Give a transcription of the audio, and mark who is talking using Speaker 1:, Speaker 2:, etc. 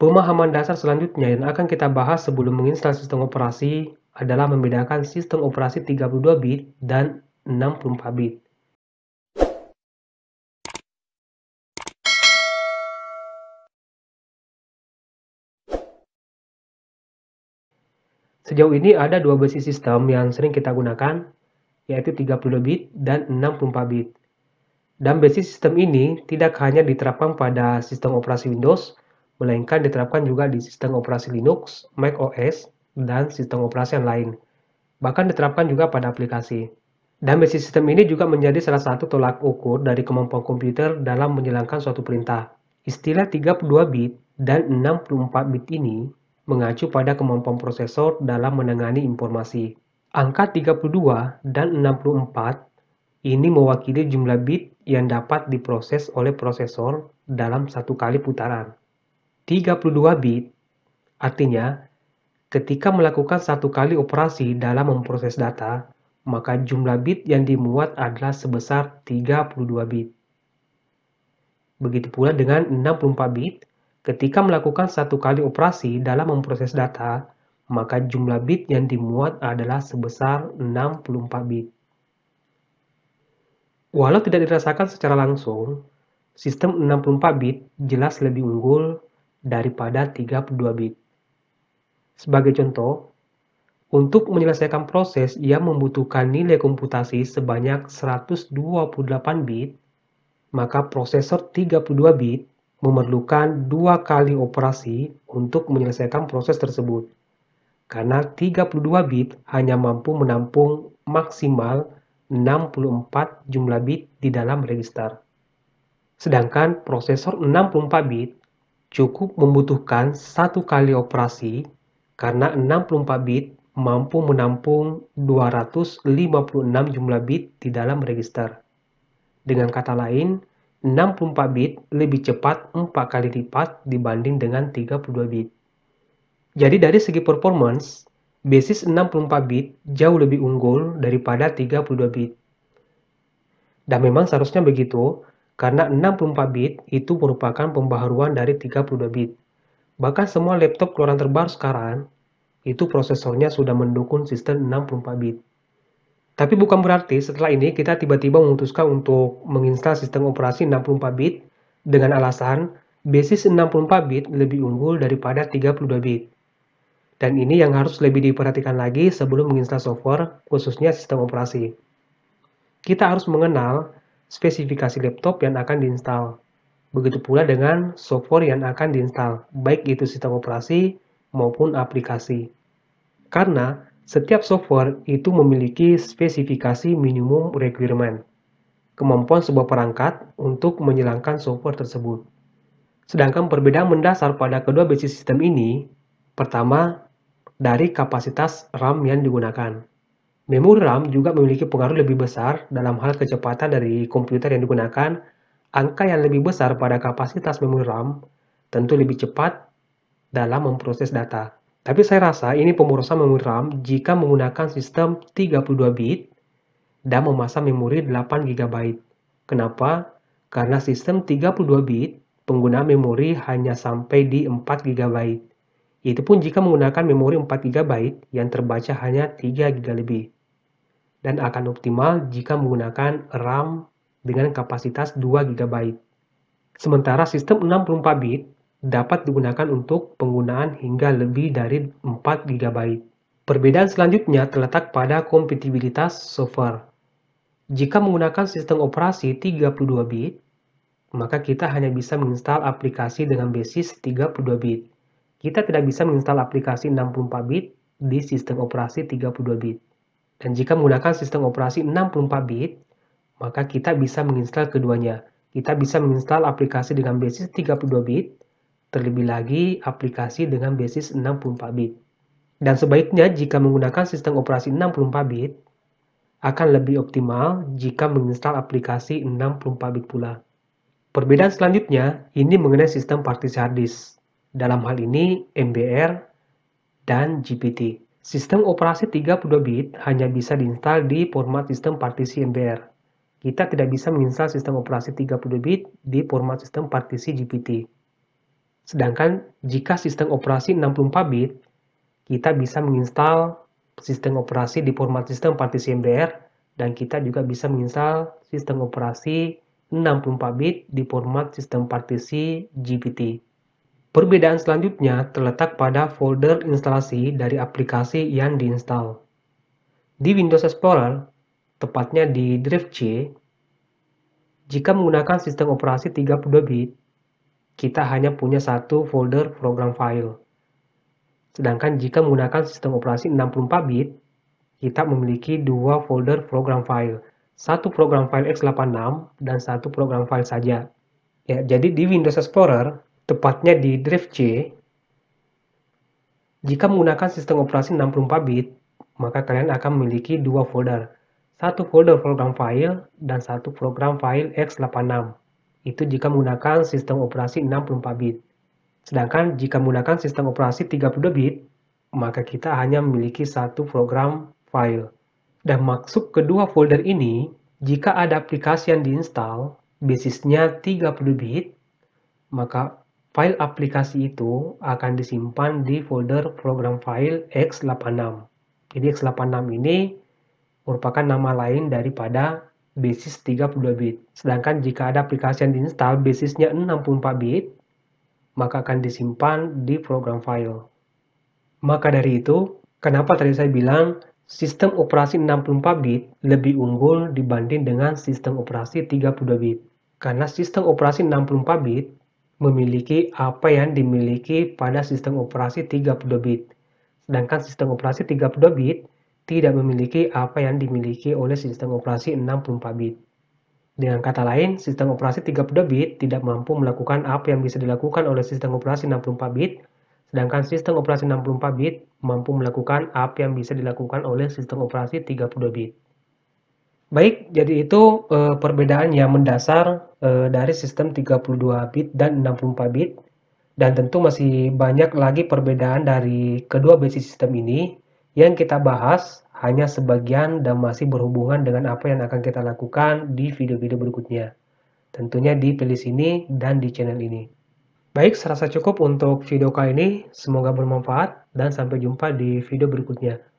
Speaker 1: Pemahaman dasar selanjutnya yang akan kita bahas sebelum menginstal sistem operasi adalah membedakan sistem operasi 32 bit dan 64 bit. Sejauh ini ada dua basis sistem yang sering kita gunakan, yaitu 32 bit dan 64 bit. Dan basis sistem ini tidak hanya diterapkan pada sistem operasi Windows, melainkan diterapkan juga di sistem operasi Linux, Mac OS, dan sistem operasi yang lain. Bahkan diterapkan juga pada aplikasi. Dan basis sistem ini juga menjadi salah satu tolak ukur dari kemampuan komputer dalam menjalankan suatu perintah. Istilah 32 bit dan 64 bit ini mengacu pada kemampuan prosesor dalam menangani informasi. Angka 32 dan 64 ini mewakili jumlah bit yang dapat diproses oleh prosesor dalam satu kali putaran. 32 bit. Artinya, ketika melakukan satu kali operasi dalam memproses data, maka jumlah bit yang dimuat adalah sebesar 32 bit. Begitu pula dengan 64 bit, ketika melakukan satu kali operasi dalam memproses data, maka jumlah bit yang dimuat adalah sebesar 64 bit. Walau tidak dirasakan secara langsung, sistem 64 bit jelas lebih unggul daripada 32 bit. Sebagai contoh, untuk menyelesaikan proses, ia membutuhkan nilai komputasi sebanyak 128 bit, maka prosesor 32 bit memerlukan dua kali operasi untuk menyelesaikan proses tersebut. Karena 32 bit hanya mampu menampung maksimal 64 jumlah bit di dalam register. Sedangkan prosesor 64 bit cukup membutuhkan satu kali operasi karena 64 bit mampu menampung 256 jumlah bit di dalam register. Dengan kata lain, 64 bit lebih cepat 4 kali lipat dibanding dengan 32 bit. Jadi dari segi performance, basis 64 bit jauh lebih unggul daripada 32 bit. Dan memang seharusnya begitu, karena 64 bit itu merupakan pembaharuan dari 32 bit. Bahkan semua laptop keluaran terbaru sekarang, itu prosesornya sudah mendukung sistem 64 bit. Tapi bukan berarti setelah ini kita tiba-tiba memutuskan untuk menginstal sistem operasi 64 bit dengan alasan basis 64 bit lebih unggul daripada 32 bit. Dan ini yang harus lebih diperhatikan lagi sebelum menginstal software, khususnya sistem operasi. Kita harus mengenal spesifikasi laptop yang akan diinstal. Begitu pula dengan software yang akan diinstal, baik itu sistem operasi maupun aplikasi. Karena setiap software itu memiliki spesifikasi minimum requirement, kemampuan sebuah perangkat untuk menyilangkan software tersebut. Sedangkan perbedaan mendasar pada kedua basis sistem ini, pertama, dari kapasitas RAM yang digunakan. Memori RAM juga memiliki pengaruh lebih besar dalam hal kecepatan dari komputer yang digunakan. Angka yang lebih besar pada kapasitas memori RAM tentu lebih cepat dalam memproses data. Tapi saya rasa ini pemrosesan memori RAM jika menggunakan sistem 32 bit dan memasang memori 8 GB. Kenapa? Karena sistem 32 bit pengguna memori hanya sampai di 4 GB. Itu pun jika menggunakan memori 4 GB yang terbaca hanya 3 GB lebih dan akan optimal jika menggunakan RAM dengan kapasitas 2 GB. Sementara sistem 64 bit dapat digunakan untuk penggunaan hingga lebih dari 4 GB. Perbedaan selanjutnya terletak pada kompatibilitas software. Jika menggunakan sistem operasi 32 bit, maka kita hanya bisa menginstal aplikasi dengan basis 32 bit. Kita tidak bisa menginstal aplikasi 64 bit di sistem operasi 32 bit. Dan jika menggunakan sistem operasi 64 bit, maka kita bisa menginstal keduanya. Kita bisa menginstal aplikasi dengan basis 32 bit, terlebih lagi aplikasi dengan basis 64 bit. Dan sebaiknya jika menggunakan sistem operasi 64 bit, akan lebih optimal jika menginstal aplikasi 64 bit pula. Perbedaan selanjutnya ini mengenai sistem partisi hard disk. Dalam hal ini MBR dan GPT. Sistem operasi 32 bit hanya bisa diinstal di format sistem partisi MBR. Kita tidak bisa menginstal sistem operasi 32 bit di format sistem partisi GPT. Sedangkan jika sistem operasi 64 bit, kita bisa menginstal sistem operasi di format sistem partisi MBR dan kita juga bisa menginstal sistem operasi 64 bit di format sistem partisi GPT. Perbedaan selanjutnya terletak pada folder instalasi dari aplikasi yang diinstal. Di Windows Explorer, tepatnya di drive C, jika menggunakan sistem operasi 32 bit, kita hanya punya satu folder program file. Sedangkan jika menggunakan sistem operasi 64 bit, kita memiliki dua folder program file, satu program file x86 dan satu program file saja. Ya, jadi di Windows Explorer, tepatnya di drive C, jika menggunakan sistem operasi 64 bit, maka kalian akan memiliki dua folder, satu folder program file dan satu program file x86. Itu jika menggunakan sistem operasi 64 bit. Sedangkan jika menggunakan sistem operasi 32 bit, maka kita hanya memiliki satu program file. Dan masuk kedua folder ini, jika ada aplikasi yang diinstal, basisnya 32 bit, maka File aplikasi itu akan disimpan di folder program file x86. Jadi x86 ini merupakan nama lain daripada basis 32 bit. Sedangkan jika ada aplikasi yang diinstal basisnya 64 bit, maka akan disimpan di program file. Maka dari itu, kenapa tadi saya bilang sistem operasi 64 bit lebih unggul dibanding dengan sistem operasi 32 bit? Karena sistem operasi 64 bit memiliki apa yang dimiliki pada sistem operasi 32 bit. Sedangkan sistem operasi 32 bit tidak memiliki apa yang dimiliki oleh sistem operasi 64 bit. Dengan kata lain, sistem operasi 32 bit tidak mampu melakukan apa yang bisa dilakukan oleh sistem operasi 64 bit, sedangkan sistem operasi 64 bit mampu melakukan apa yang bisa dilakukan oleh sistem operasi 32 bit. Baik, jadi itu e, perbedaan yang mendasar e, dari sistem 32 bit dan 64 bit. Dan tentu masih banyak lagi perbedaan dari kedua basis sistem ini yang kita bahas hanya sebagian dan masih berhubungan dengan apa yang akan kita lakukan di video-video berikutnya. Tentunya di playlist ini dan di channel ini. Baik, serasa cukup untuk video kali ini. Semoga bermanfaat dan sampai jumpa di video berikutnya.